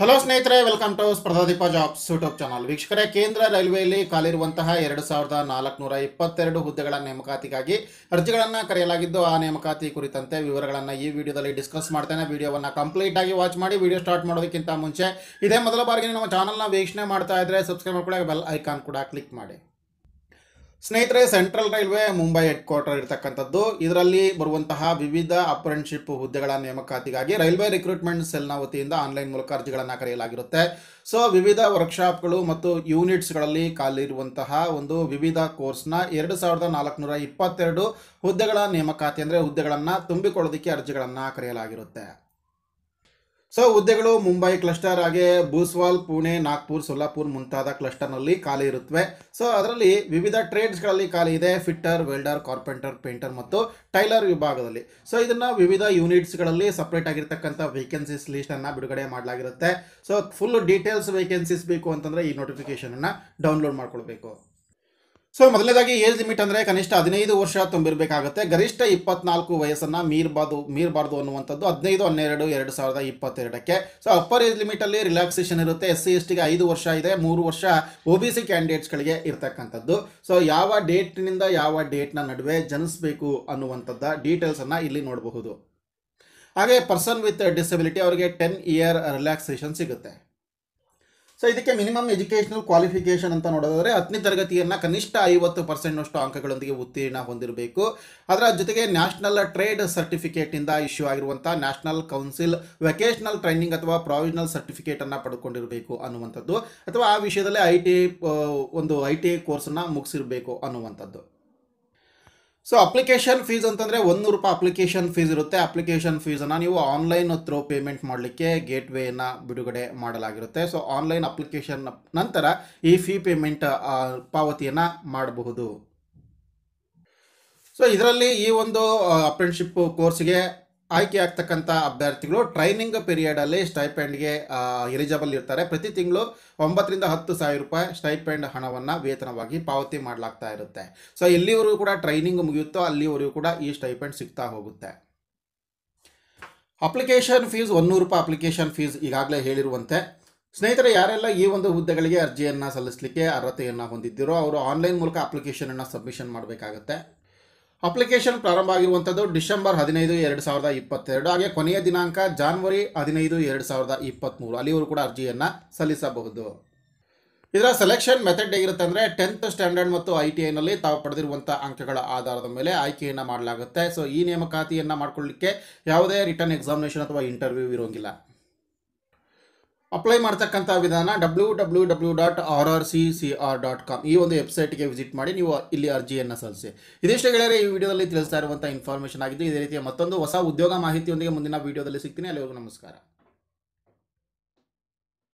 hello ಸ್ನೇಹಿತರೆ welcome to Spardhadeepa jobs YouTube channel ವೀಕ್ಷಕರೇ ಕೇಂದ್ರ ರೈಲ್ವೆಯಲ್ಲಿ ಕಾಲಿರುವಂತಹ ಎರಡು ಸಾವಿರದ ನಾಲ್ಕುನೂರ ಇಪ್ಪತ್ತೆರಡು ಹುದ್ದೆಗಳ ನೇಮಕಾತಿಗಾಗಿ ಅರ್ಜಿಗಳನ್ನು ಕರೆಯಲಾಗಿದ್ದು ಆ ನೇಮಕಾತಿ ಕುರಿತಂತೆ ವಿವರಗಳನ್ನು ಈ ವಿಡಿಯೋದಲ್ಲಿ ಡಿಸ್ಕಸ್ ಮಾಡ್ತೇನೆ ವಿಡಿಯೋವನ್ನು ಕಂಪ್ಲೀಟ್ ಆಗಿ ವಾಚ್ ಮಾಡಿ ವಿಡಿಯೋ ಸ್ಟಾರ್ಟ್ ಮಾಡೋದಕ್ಕಿಂತ ಮುಂಚೆ ಇದೇ ಮೊದಲ ಬಾರಿಗೆ ನಮ್ಮ ಚಾನಲ್ನ ವೀಕ್ಷಣೆ ಮಾಡ್ತಾ ಇದ್ದರೆ ಸಬ್ಸ್ಕ್ರೈಬ್ ಮಾಡ್ಕೊಳ್ಳಿ ಬೆಲ್ ಐಕಾನ್ ಕೂಡ ಕ್ಲಿಕ್ ಮಾಡಿ ಸ್ನೇಹಿತರೆ central railway Mumbai head quarter ಇರತಕ್ಕಂಥದ್ದು ಇದರಲ್ಲಿ ಬರುವಂತಹ ವಿವಿಧ ಅಪ್ರೆಂಟ್ಶಿಪ್ ಹುದ್ದೆಗಳ ನೇಮಕಾತಿಗಾಗಿ ರೈಲ್ವೆ ರಿಕ್ರೂಟ್ಮೆಂಟ್ ಸೆಲ್ನ ವತಿಯಿಂದ ಆನ್ಲೈನ್ ಮೂಲಕ ಅರ್ಜಿಗಳನ್ನು ಕರೆಯಲಾಗಿರುತ್ತೆ ಸೊ ವಿವಿಧ ವರ್ಕ್ಶಾಪ್ಗಳು ಮತ್ತು ಯೂನಿಟ್ಸ್ಗಳಲ್ಲಿ ಖಾಲಿರುವಂತಹ ಒಂದು ವಿವಿಧ ಕೋರ್ಸ್ನ ಎರಡು ಸಾವಿರದ ನಾಲ್ಕುನೂರ ಇಪ್ಪತ್ತೆರಡು ಹುದ್ದೆಗಳ ನೇಮಕಾತಿ ಅಂದರೆ ಹುದ್ದೆಗಳನ್ನು ತುಂಬಿಕೊಳ್ಳೋದಕ್ಕೆ ಅರ್ಜಿಗಳನ್ನು ಕರೆಯಲಾಗಿರುತ್ತೆ ಸೊ ಹುದ್ದೆಗಳು ಮುಂಬೈ ಕ್ಲಸ್ಟರ್ ಹಾಗೆ ಭೂಸ್ವಾಲ್ ಪುಣೆ ನಾಗ್ಪುರ್ ಸೊಲ್ಲಾಪುರ್ ಮುಂತಾದ ಕ್ಲಸ್ಟರ್ನಲ್ಲಿ ಖಾಲಿ ಇರುತ್ತವೆ ಸೊ ಅದರಲ್ಲಿ ವಿವಿಧ ಟ್ರೇಡ್ಸ್ಗಳಲ್ಲಿ ಖಾಲಿ ಇದೆ ಫಿಟ್ಟರ್ ವೆಲ್ಡರ್ ಕಾರ್ಪೆಂಟರ್ ಪೇಂಟರ್ ಮತ್ತು ಟೈಲರ್ ವಿಭಾಗದಲ್ಲಿ ಸೊ ಇದನ್ನು ವಿವಿಧ ಯೂನಿಟ್ಸ್ಗಳಲ್ಲಿ ಸಪ್ರೇಟ್ ಆಗಿರ್ತಕ್ಕಂಥ ವೇಕೆನ್ಸೀಸ್ ಲೀಸ್ಟನ್ನು ಬಿಡುಗಡೆ ಮಾಡಲಾಗಿರುತ್ತೆ ಸೊ ಫುಲ್ ಡೀಟೇಲ್ಸ್ ವೇಕೆನ್ಸೀಸ್ ಬೇಕು ಅಂತಂದರೆ ಈ ನೋಟಿಫಿಕೇಷನನ್ನು ಡೌನ್ಲೋಡ್ ಮಾಡ್ಕೊಳ್ಬೇಕು ಸೊ ಮೊದಲನೇದಾಗಿ ಏಜ್ ಲಿಮಿಟ್ ಅಂದರೆ ಕನಿಷ್ಠ ಹದಿನೈದು ವರ್ಷ ತುಂಬಿರಬೇಕಾಗುತ್ತೆ ಗರಿಷ್ಠ ಇಪ್ಪತ್ನಾಲ್ಕು ವಯಸ್ಸನ್ನು ಮೀರ್ಬಾರ್ದು ಮೀರಬಾರ್ದು ಅನ್ನುವಂಥದ್ದು ಹದಿನೈದು ಹನ್ನೆರಡು ಎರಡು ಸಾವಿರದ ಇಪ್ಪತ್ತೆರಡಕ್ಕೆ ಸೊ ಅಪ್ಪರ್ ಏಜ್ ಲಿಮಿಟಲ್ಲಿ ರಿಲ್ಯಾಕ್ಸೇಷನ್ ಇರುತ್ತೆ ಎಸ್ ಸಿ ಎಸ್ ಟಿಗೆ ಐದು ವರ್ಷ ಇದೆ ಮೂರು ವರ್ಷ ಒ ಬಿ ಸಿ ಕ್ಯಾಂಡಿಡೇಟ್ಸ್ಗಳಿಗೆ ಇರ್ತಕ್ಕಂಥದ್ದು ಸೊ ಯಾವ ಡೇಟ್ನಿಂದ ಯಾವ ಡೇಟ್ನ ನಡುವೆ ಜನಿಸಬೇಕು ಅನ್ನುವಂಥದ್ದ ಡೀಟೇಲ್ಸನ್ನು ಇಲ್ಲಿ ನೋಡಬಹುದು ಹಾಗೆ ಪರ್ಸನ್ ವಿತ್ ಡಿಸಬಿಲಿಟಿ ಅವರಿಗೆ ಟೆನ್ ಇಯರ್ ರಿಲ್ಯಾಕ್ಸೇಷನ್ ಸಿಗುತ್ತೆ ಸೊ ಇದಕ್ಕೆ ಮಿನಿಮಮ್ ಎಜುಕೇಷನಲ್ ಕ್ವಾಲಿಫಿಕೇಷನ್ ಅಂತ ನೋಡೋದಾದರೆ ಹತ್ತನೇ ತರಗತಿಯನ್ನು ಕನಿಷ್ಠ ಐವತ್ತು ಪರ್ಸೆಂಟ್ನಷ್ಟು ಅಂಕಗಳೊಂದಿಗೆ ಉತ್ತೀರ್ಣ ಹೊಂದಿರಬೇಕು ಅದರ ಜೊತೆಗೆ ನ್ಯಾಷನಲ್ ಟ್ರೇಡ್ ಸರ್ಟಿಫಿಕೇಟಿಂದ ಇಶ್ಯೂ ಆಗಿರುವಂಥ ನ್ಯಾಷನಲ್ ಕೌನ್ಸಿಲ್ ವೆಕೇಷನಲ್ ಟ್ರೈನಿಂಗ್ ಅಥವಾ ಪ್ರಾವಿಷನಲ್ ಸರ್ಟಿಫಿಕೇಟನ್ನು ಪಡ್ಕೊಂಡಿರಬೇಕು ಅನ್ನುವಂಥದ್ದು ಅಥವಾ ಆ ವಿಷಯದಲ್ಲಿ ಐ ಟಿ ಒಂದು ಐ ಟಿ ಐ ಕೋರ್ಸನ್ನು ಮುಗಿಸಿರಬೇಕು ಅನ್ನುವಂಥದ್ದು ಸೊ ಅಪ್ಲಿಕೇಶನ್ ಫೀಸ್ ಅಂತಂದರೆ ಒಂದು ರೂಪಾಯಿ ಅಪ್ಲಿಕೇಶನ್ ಫೀಸ್ ಇರುತ್ತೆ ಅಪ್ಲಿಕೇಶನ್ ಫೀಸನ್ನು ನೀವು ಆನ್ಲೈನ್ ಥ್ರೂ ಪೇಮೆಂಟ್ ಮಾಡಲಿಕ್ಕೆ ಗೇಟ್ವೇಯನ್ನು ಬಿಡುಗಡೆ ಮಾಡಲಾಗಿರುತ್ತೆ ಸೊ ಆನ್ಲೈನ್ ಅಪ್ಲಿಕೇಶನ್ ನಂತರ ಈ ಫೀ ಪೇಮೆಂಟ್ ಪಾವತಿಯನ್ನು ಮಾಡಬಹುದು ಸೊ ಇದರಲ್ಲಿ ಈ ಒಂದು ಅಪ್ರೆಂಟ್ಶಿಪ್ ಕೋರ್ಸ್ಗೆ ಆಯ್ಕೆ ಆಗ್ತಕ್ಕಂಥ ಅಭ್ಯರ್ಥಿಗಳು ಟ್ರೈನಿಂಗ್ ಪೀರಿಯಡಲ್ಲಿ ಸ್ಟೈಪೆಂಡ್ಗೆ ಎಲಿಜಿಬಲ್ ಇರ್ತಾರೆ ಪ್ರತಿ ತಿಂಗಳು ಒಂಬತ್ತರಿಂದ ಹತ್ತು ಸಾವಿರ ರೂಪಾಯಿ ಸ್ಟೈಪೆಂಡ್ ಹಣವನ್ನು ವೇತನವಾಗಿ ಪಾವತಿ ಮಾಡಲಾಗ್ತಾ ಇರುತ್ತೆ ಸೊ ಎಲ್ಲಿವರೆಗೂ ಕೂಡ ಟ್ರೈನಿಂಗ್ ಮುಗಿಯುತ್ತೋ ಅಲ್ಲಿವರೆಗೂ ಕೂಡ ಈ ಸ್ಟೈಪೆಂಡ್ ಸಿಗ್ತಾ ಹೋಗುತ್ತೆ ಅಪ್ಲಿಕೇಶನ್ ಫೀಸ್ ಒನ್ನೂರು ರೂಪಾಯಿ ಅಪ್ಲಿಕೇಶನ್ ಫೀಸ್ ಈಗಾಗಲೇ ಹೇಳಿರುವಂತೆ ಸ್ನೇಹಿತರೆ ಯಾರೆಲ್ಲ ಈ ಒಂದು ಹುದ್ದೆಗಳಿಗೆ ಅರ್ಜಿಯನ್ನು ಸಲ್ಲಿಸಲಿಕ್ಕೆ ಅರ್ಹತೆಯನ್ನು ಹೊಂದಿದ್ದೀರೋ ಅವರು ಆನ್ಲೈನ್ ಮೂಲಕ ಅಪ್ಲಿಕೇಶನನ್ನು ಸಬ್ಮಿಷನ್ ಮಾಡಬೇಕಾಗತ್ತೆ ಅಪ್ಲಿಕೇಶನ್ ಪ್ರಾರಂಭ ಆಗಿರುವಂಥದ್ದು ಡಿಸೆಂಬರ್ ಹದಿನೈದು ಎರಡು ಸಾವಿರದ ಇಪ್ಪತ್ತೆರಡು ಹಾಗೆ ಕೊನೆಯ ದಿನಾಂಕ ಜಾನ್ವರಿ ಹದಿನೈದು ಎರಡು ಸಾವಿರದ ಇಪ್ಪತ್ತ್ಮೂರು ಅಲ್ಲಿವರು ಕೂಡ ಅರ್ಜಿಯನ್ನು ಸಲ್ಲಿಸಬಹುದು ಇದರ ಸೆಲೆಕ್ಷನ್ ಮೆಥಡ್ ಹೇಗಿರುತ್ತೆ ಅಂದರೆ ಟೆಂತ್ ಸ್ಟ್ಯಾಂಡರ್ಡ್ ಮತ್ತು ಐ ಟಿ ಐನಲ್ಲಿ ತಾವು ಪಡೆದಿರುವಂಥ ಅಂಕಗಳ ಆಧಾರದ ಮೇಲೆ ಆಯ್ಕೆಯನ್ನು ಮಾಡಲಾಗುತ್ತೆ ಸೊ ಈ ನೇಮಕಾತಿಯನ್ನು ಮಾಡಿಕೊಳ್ಳಿಕ್ಕೆ ಯಾವುದೇ ರಿಟರ್ನ್ ಎಕ್ಸಾಮಿನೇಷನ್ ಅಥವಾ ಇಂಟರ್ವ್ಯೂ ಇರೋಂಗಿಲ್ಲ ಅಪ್ಲೈ ಮಾಡ್ತಕ್ಕಂಥ ವಿಧಾನ W W W dot R R C C R dot com ಈ ಒಂದು ವೆಬ್ಸೈಟ್ಗೆ ವಿಸಿಟ್ ಮಾಡಿ ನೀವು ಇಲ್ಲಿ ಅರ್ಜಿಯನ್ನು ಸಲ್ಲಿಸಿ ಇದಿಷ್ಟು ಗೆಳೆಯರೆ ಈ ವಿಡಿಯೋದಲ್ಲಿ ತಿಳಿಸ್ತಾ ಇರುವಂಥ ಇನ್ಫಾರ್ಮೇಷನ್ ಆಗಿದ್ದು ಇದೇ ರೀತಿಯ ಮತ್ತೊಂದು ಹೊಸ ಉದ್ಯೋಗ ಮಾಹಿತಿಯೊಂದಿಗೆ ಮುಂದಿನ ವಿಡಿಯೋದಲ್ಲಿ ಸಿಗ್ತೀನಿ ಅಲ್ಲಿವರೆಗೂ ನಮಸ್ಕಾರ